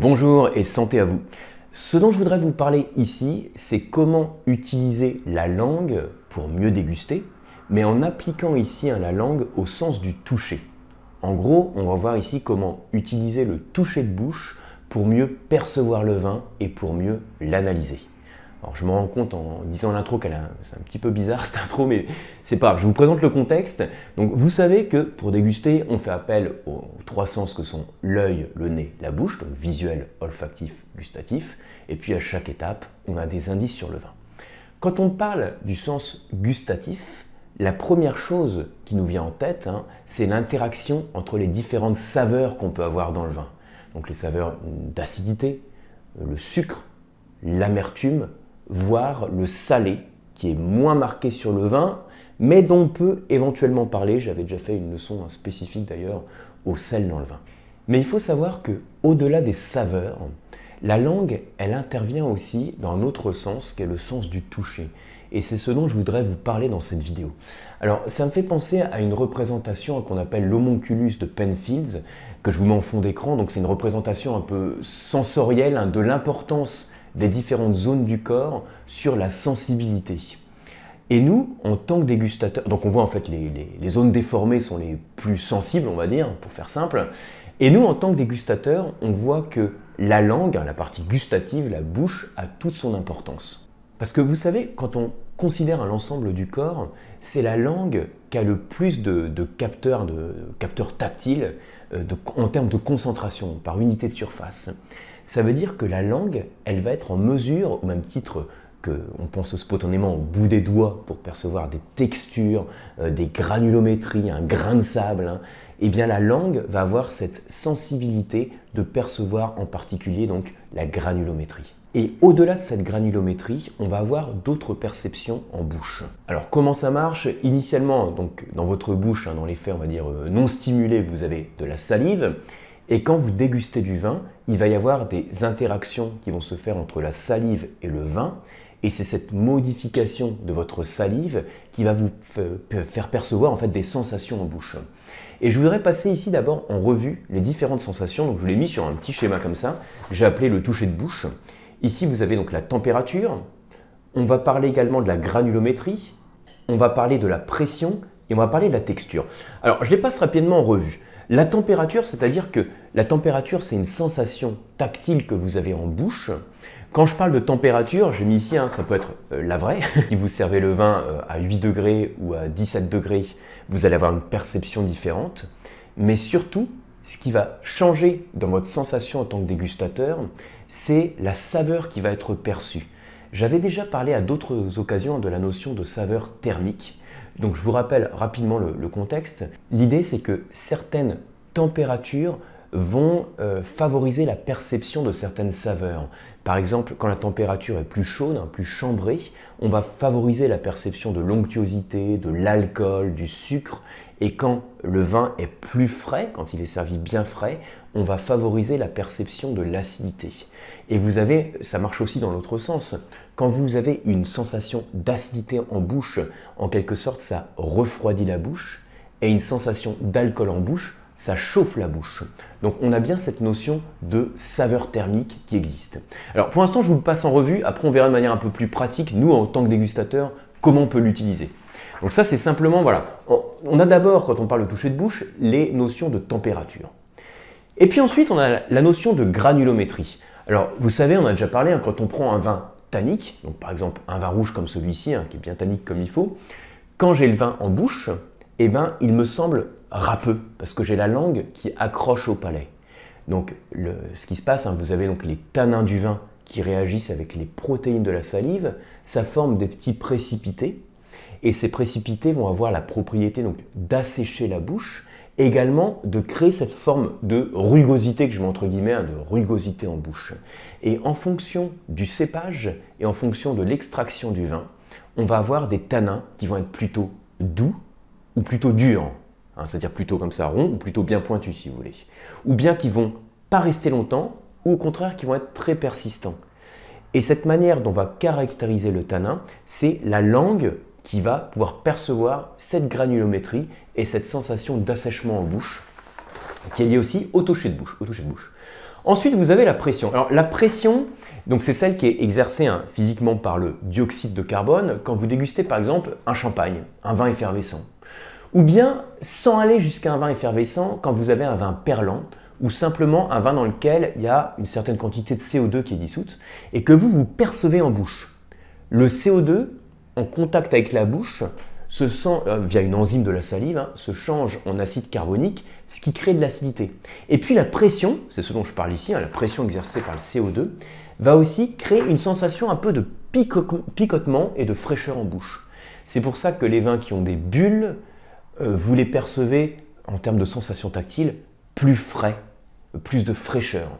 Bonjour et santé à vous. Ce dont je voudrais vous parler ici, c'est comment utiliser la langue pour mieux déguster, mais en appliquant ici hein, la langue au sens du toucher. En gros, on va voir ici comment utiliser le toucher de bouche pour mieux percevoir le vin et pour mieux l'analyser. Alors je me rends compte en disant l'intro qu'elle a, c'est un petit peu bizarre cette intro, mais c'est pas grave. Je vous présente le contexte. Donc vous savez que pour déguster, on fait appel aux trois sens que sont l'œil, le nez, la bouche, donc visuel, olfactif, gustatif. Et puis à chaque étape, on a des indices sur le vin. Quand on parle du sens gustatif, la première chose qui nous vient en tête, hein, c'est l'interaction entre les différentes saveurs qu'on peut avoir dans le vin. Donc les saveurs d'acidité, le sucre, l'amertume, voir le salé, qui est moins marqué sur le vin, mais dont on peut éventuellement parler. J'avais déjà fait une leçon hein, spécifique d'ailleurs au sel dans le vin. Mais il faut savoir que, au-delà des saveurs, la langue, elle intervient aussi dans un autre sens, qui est le sens du toucher. Et c'est ce dont je voudrais vous parler dans cette vidéo. Alors, ça me fait penser à une représentation qu'on appelle l'homonculus de Penfields, que je vous mets en fond d'écran. Donc, c'est une représentation un peu sensorielle hein, de l'importance des différentes zones du corps sur la sensibilité. Et nous, en tant que dégustateurs, donc on voit en fait les, zones déformées sont les plus sensibles, on va dire, pour faire simple. Et nous, en tant que dégustateurs, on voit que la langue, hein, la partie gustative, la bouche, a toute son importance. Parce que vous savez, quand on considère l'ensemble du corps, c'est la langue qui a le plus de, capteurs, de, capteurs tactiles euh, en termes de concentration par unité de surface. Ça veut dire que la langue, elle va être en mesure, au même titre qu'on pense spontanément au bout des doigts pour percevoir des textures, euh, des granulométries, un grain de sable, hein, eh bien la langue va avoir cette sensibilité de percevoir en particulier donc la granulométrie. Et au-delà de cette granulométrie, on va avoir d'autres perceptions en bouche. Alors comment ça marche Initialement, donc dans votre bouche, hein, dans les on va dire euh, non stimulé, vous avez de la salive. Et quand vous dégustez du vin, il va y avoir des interactions qui vont se faire entre la salive et le vin. Et c'est cette modification de votre salive qui va vous faire percevoir en fait des sensations en bouche. Et je voudrais passer ici d'abord en revue les différentes sensations. Donc je l'ai mis sur un petit schéma comme ça. J'ai appelé le toucher de bouche. Ici vous avez donc la température. On va parler également de la granulométrie. On va parler de la pression et on va parler de la texture. Alors je les passe rapidement en revue. La température, c'est-à-dire que la température, c'est une sensation tactile que vous avez en bouche. Quand je parle de température, j'ai mis ici, hein, ça peut être euh, la vraie. si vous servez le vin euh, à 8 degrés ou à 17 degrés, vous allez avoir une perception différente. Mais surtout, ce qui va changer dans votre sensation en tant que dégustateur, c'est la saveur qui va être perçue. J'avais déjà parlé à d'autres occasions de la notion de saveur thermique. Donc je vous rappelle rapidement le, contexte. L'idée c'est que certaines températures vont euh, favoriser la perception de certaines saveurs. Par exemple, quand la température est plus chaude, hein, plus chambrée, on va favoriser la perception de l'onctuosité, de l'alcool, du sucre. Et quand le vin est plus frais, quand il est servi bien frais, on va favoriser la perception de l'acidité. Et vous avez, ça marche aussi dans l'autre sens, quand vous avez une sensation d'acidité en bouche, en quelque sorte ça refroidit la bouche, et une sensation d'alcool en bouche, ça chauffe la bouche. Donc on a bien cette notion de saveur thermique qui existe. Alors pour l'instant je vous le passe en revue, après on verra de manière un peu plus pratique, nous en tant que dégustateurs, comment on peut l'utiliser. Donc ça c'est simplement, voilà, on a d'abord quand on parle de toucher de bouche, les notions de température. Et puis ensuite, on a la notion de granulométrie. Alors, vous savez, on a déjà parlé, hein, quand on prend un vin tannique, donc par exemple un vin rouge comme celui-ci, hein, qui est bien tannique comme il faut, quand j'ai le vin en bouche, eh ben, il me semble râpeux, parce que j'ai la langue qui accroche au palais. Donc, ce qui se passe, hein, vous avez donc les tanins du vin qui réagissent avec les protéines de la salive, ça forme des petits précipités, et ces précipités vont avoir la propriété donc d'assécher la bouche, également de créer cette forme de rugosité que je mets entre guillemets, hein, de rugosité en bouche. Et en fonction du cépage et en fonction de l'extraction du vin, on va avoir des tanins qui vont être plutôt doux ou plutôt durs, hein, c'est-à-dire plutôt comme ça rond ou plutôt bien pointus si vous voulez, ou bien qui vont pas rester longtemps ou au contraire qui vont être très persistants. Et cette manière dont on va caractériser le tanin, c'est la langue qui va pouvoir percevoir cette granulométrie et cette sensation d'assèchement en bouche qui est liée aussi au toucher de bouche. Au toucher de bouche. Ensuite, vous avez la pression. Alors, la pression, donc c'est celle qui est exercée hein, physiquement par le dioxyde de carbone quand vous dégustez par exemple un champagne, un vin effervescent. Ou bien, sans aller jusqu'à un vin effervescent, quand vous avez un vin perlant ou simplement un vin dans lequel il y a une certaine quantité de CO2 qui est dissoute et que vous vous percevez en bouche. Le CO2 en contact avec la bouche se sent, euh, via une enzyme de la salive, hein, se change en acide carbonique, ce qui crée de l'acidité. Et puis la pression, c'est ce dont je parle ici, hein, la pression exercée par le CO2, va aussi créer une sensation un peu de picotement et de fraîcheur en bouche. C'est pour ça que les vins qui ont des bulles, euh, vous les percevez en termes de sensation tactile plus frais, euh, plus de fraîcheur.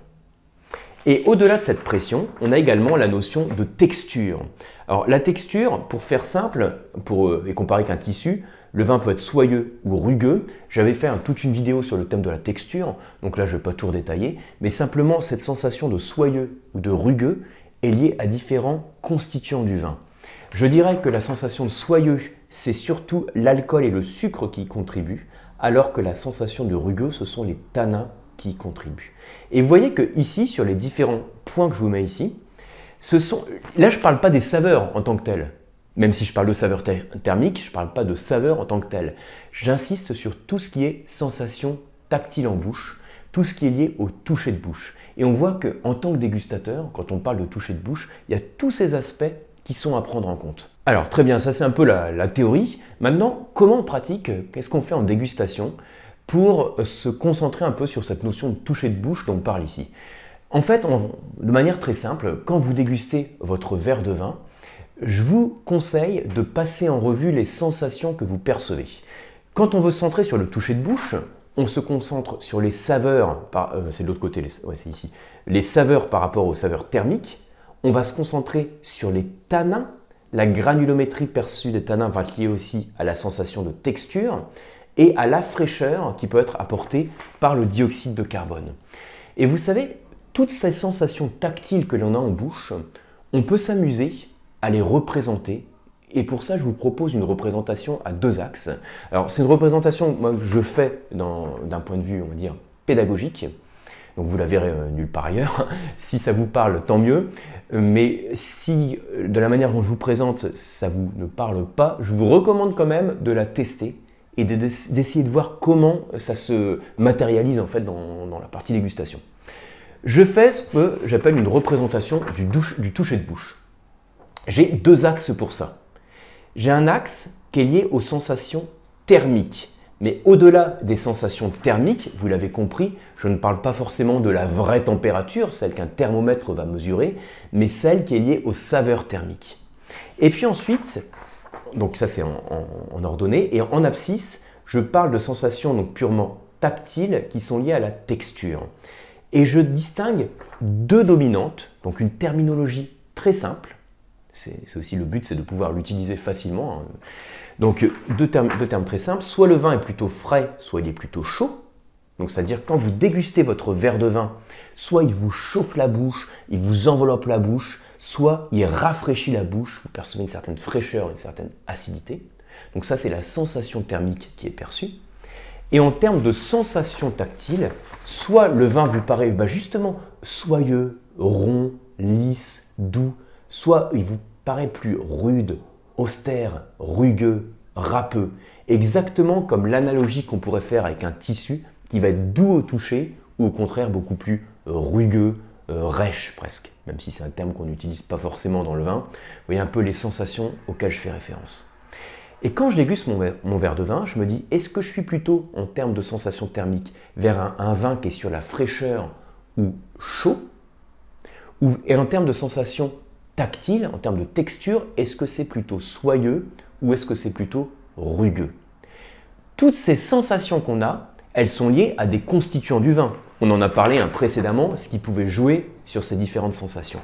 Et au-delà de cette pression, on a également la notion de texture. Alors la texture, pour faire simple, pour, euh, et comparer qu'un tissu, le vin peut être soyeux ou rugueux. J'avais fait toute une vidéo sur le thème de la texture, donc là je ne vais pas tout redétailler, mais simplement cette sensation de soyeux ou de rugueux est liée à différents constituants du vin. Je dirais que la sensation de soyeux, c'est surtout l'alcool et le sucre qui y contribuent, alors que la sensation de rugueux, ce sont les tanins qui contribuent. Et vous voyez que ici, sur les différents points que je vous mets ici, ce sont... là je ne parle pas des saveurs en tant que telles. Même si je parle de saveur thermique, je ne parle pas de saveur en tant que telles. J'insiste sur tout ce qui est sensation tactile en bouche, tout ce qui est lié au toucher de bouche. Et on voit qu'en tant que dégustateur, quand on parle de toucher de bouche, il y a tous ces aspects qui sont à prendre en compte. Alors très bien, ça c'est un peu la théorie. Maintenant, comment on pratique euh, Qu'est-ce qu'on fait en dégustation pour euh, se concentrer un peu sur cette notion de toucher de bouche dont on parle ici. En fait, de manière très simple, quand vous dégustez votre verre de vin, je vous conseille de passer en revue les sensations que vous percevez. Quand on veut se centrer sur le toucher de bouche, on se concentre sur les saveurs, par, euh, c'est de l'autre côté, les saveurs par rapport aux saveurs thermiques. On va se concentrer sur les tanins, la granulométrie perçue des tanins va être liée aussi à la sensation de texture et à la fraîcheur qui peut être apportée par le dioxyde de carbone. Et vous savez, toutes ces sensations tactiles que l'on a en bouche, on peut s'amuser à les représenter. Et pour ça, je vous propose une représentation à deux axes. Alors, c'est une représentation que je fais d'un point de vue, on va dire, pédagogique. Donc vous la verrez euh, nulle part ailleurs. si ça vous parle, tant mieux. Mais si euh, de la manière dont je vous présente, ça vous ne parle pas, je vous recommande quand même de la tester et d'essayer de, voir comment euh, ça se matérialise en fait dans, la partie dégustation. Je fais ce que j'appelle une représentation du toucher de bouche. J'ai deux axes pour ça. J'ai un axe qui est lié aux sensations thermiques. Mais au-delà des sensations thermiques, vous l'avez compris, je ne parle pas forcément de la vraie température, celle qu'un thermomètre va mesurer, mais celle qui est liée aux saveurs thermiques. Et puis ensuite, donc ça c'est en, ordonnée. Et en abscisse, je parle de sensations donc purement tactiles qui sont liées à la texture. Et je distingue deux dominantes, donc une terminologie très simple. C'est aussi le but, c'est de pouvoir l'utiliser facilement. Hein. Donc deux termes, deux termes très simples. Soit le vin est plutôt frais, soit il est plutôt chaud. Donc c'est-à-dire quand vous dégustez votre verre de vin, soit il vous chauffe la bouche, il vous enveloppe la bouche, soit il rafraîchit la bouche, vous percevez une certaine fraîcheur, une certaine acidité. Donc ça, c'est la sensation thermique qui est perçue. Et en termes de sensation tactile, soit le vin vous paraît bah, justement soyeux, rond, lisse, doux, soit il vous paraît plus rude, austère, rugueux, râpeux, exactement comme l'analogie qu'on pourrait faire avec un tissu qui va être doux au toucher ou au contraire beaucoup plus rugueux, euh, rêche presque, même si c'est un terme qu'on n'utilise pas forcément dans le vin. Vous voyez un peu les sensations auxquelles je fais référence. Et quand je déguste mon verre, de vin, je me dis, est-ce que je suis plutôt, en termes de sensation thermique, vers un, vin qui est sur la fraîcheur ou chaud ou, Et en termes de sensations tactiles, en termes de texture, est-ce que c'est plutôt soyeux ou est-ce que c'est plutôt rugueux Toutes ces sensations qu'on a, elles sont liées à des constituants du vin. On en a parlé hein, précédemment, ce qui pouvait jouer sur ces différentes sensations.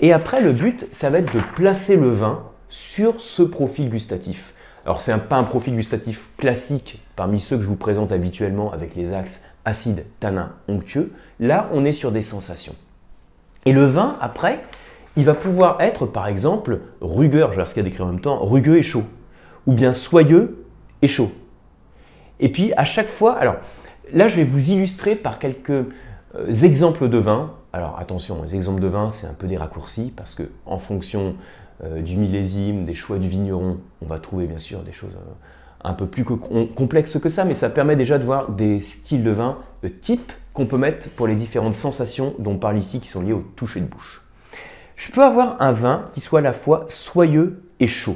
Et après, le but, ça va être de placer le vin sur ce profil gustatif. Alors, c'est pas un profil gustatif classique parmi ceux que je vous présente habituellement avec les axes acide, tanin, onctueux. Là, on est sur des sensations. Et le vin, après, il va pouvoir être, par exemple, rugueur, je vais ce qu'il a d'écrit en même temps, rugueux et chaud. Ou bien soyeux et chaud. Et puis, à chaque fois, alors, là, je vais vous illustrer par quelques euh, exemples de vins. Alors attention, les exemples de vins, c'est un peu des raccourcis parce que en fonction euh, du millésime, des choix du vigneron, on va trouver bien sûr des choses euh, un peu plus complexes que ça, mais ça permet déjà de voir des styles de vins, de type qu'on peut mettre pour les différentes sensations dont on parle ici qui sont liées au toucher de bouche. Je peux avoir un vin qui soit à la fois soyeux et chaud.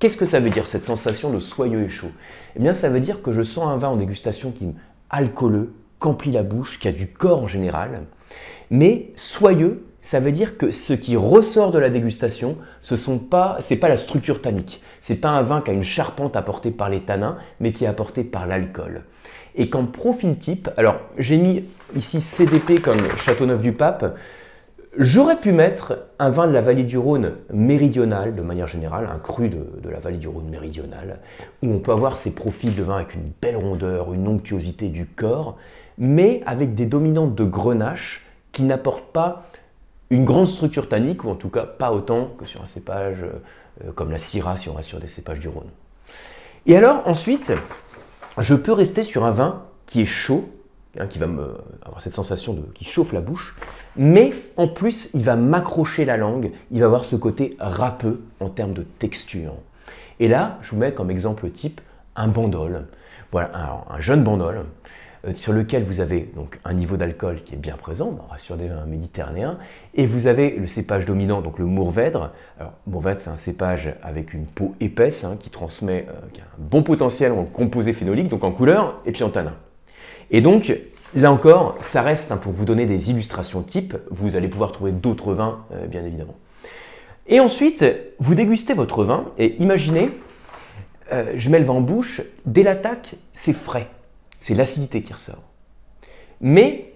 Qu'est-ce que ça veut dire cette sensation de soyeux et chaud Eh bien ça veut dire que je sens un vin en dégustation qui me alcooleux, qu'emplit la bouche, qui a du corps en général. Mais soyeux, ça veut dire que ce qui ressort de la dégustation, ce sont pas, c'est pas la structure tannique. C'est pas un vin qui a une charpente apportée par les tanins, mais qui est apportée par l'alcool. Et qu'en profil type, alors j'ai mis ici CDP comme Châteauneuf du Pape, J'aurais pu mettre un vin de la vallée du Rhône méridionale, de manière générale, un cru de, la vallée du Rhône méridionale, où on peut avoir ces profils de vin avec une belle rondeur, une onctuosité du corps, mais avec des dominantes de grenache qui n'apportent pas une grande structure tannique, ou en tout cas pas autant que sur un cépage euh, comme la Syrah, si on reste sur des cépages du Rhône. Et alors ensuite, je peux rester sur un vin qui est chaud, Hein, qui va avoir cette sensation qui chauffe la bouche, mais en plus, il va m'accrocher la langue, il va avoir ce côté râpeux en termes de texture. Et là, je vous mets comme exemple type un bandol, voilà, un jeune bandol, euh, sur lequel vous avez donc un niveau d'alcool qui est bien présent, on rassure des vins méditerranéens, et vous avez le cépage dominant, donc le Mourvèdre. Alors Mourvèdre, c'est un cépage avec une peau épaisse hein, qui transmet, euh, a un bon potentiel en composé phénolique, donc en couleur, et puis en tanin. Et donc, Là encore, ça reste, hein, pour vous donner des illustrations types, vous allez pouvoir trouver d'autres vins, euh, bien évidemment. Et ensuite, vous dégustez votre vin et imaginez, euh, je mets le vin en bouche, dès l'attaque, c'est frais, c'est l'acidité qui ressort. Mais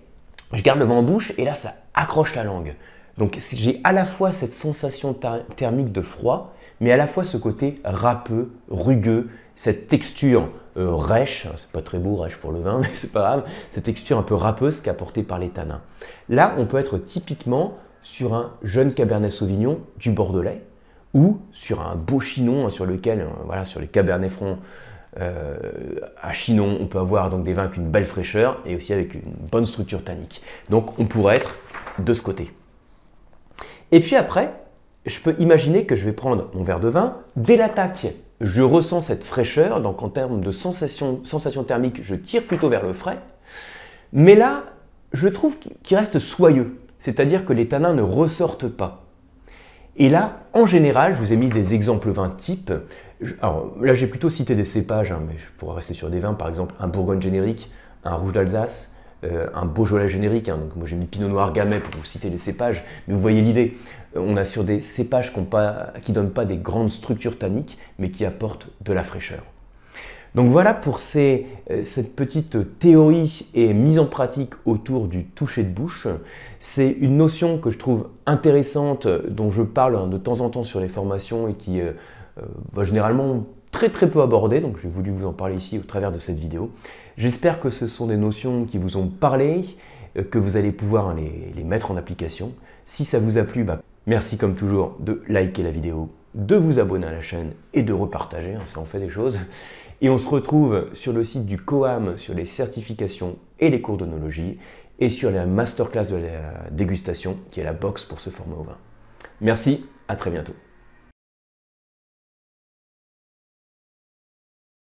je garde le vin en bouche et là, ça accroche la langue. Donc j'ai à la fois cette sensation thermique de froid, mais à la fois ce côté râpeux, rugueux, cette texture euh, rêche, c'est pas très beau rêche pour le vin, mais c'est pas grave, cette texture un peu râpeuse qu'apportée par les tanins. Là, on peut être typiquement sur un jeune Cabernet Sauvignon du Bordelais ou sur un beau chinon hein, sur lequel, euh, voilà, sur les Cabernet Francs euh, à Chinon, on peut avoir donc des vins avec une belle fraîcheur et aussi avec une bonne structure tannique. Donc on pourrait être de ce côté. Et puis après, je peux imaginer que je vais prendre mon verre de vin dès l'attaque. Je ressens cette fraîcheur, donc en termes de sensation, thermique, je tire plutôt vers le frais. Mais là, je trouve qu'il reste soyeux, c'est-à-dire que les tanins ne ressortent pas. Et là, en général, je vous ai mis des exemples vins types. Alors là, j'ai plutôt cité des cépages, hein, mais je pourrais rester sur des vins, par exemple un Bourgogne générique, un Rouge d'Alsace, euh, un Beaujolais générique. Hein. donc moi j'ai mis Pinot Noir Gamay pour vous citer les cépages, mais vous voyez l'idée. Euh, on a sur des cépages qui ne donnent pas des grandes structures tanniques, mais qui apportent de la fraîcheur. Donc voilà pour euh, cette petite théorie et mise en pratique autour du toucher de bouche. C'est une notion que je trouve intéressante, dont je parle hein, de temps en temps sur les formations et qui va généralement très très peu abordée, donc j'ai voulu vous en parler ici au travers de cette vidéo. J'espère que ce sont des notions qui vous ont parlé, euh, que vous allez pouvoir les, mettre en application. Si ça vous a plu, bah, merci comme toujours de liker la vidéo, de vous abonner à la chaîne et de repartager, hein, ça en fait des choses. Et on se retrouve sur le site du COAM sur les certifications et les cours d'onologie et sur la masterclass de la dégustation qui est la box pour se former au vin. Merci, à très bientôt.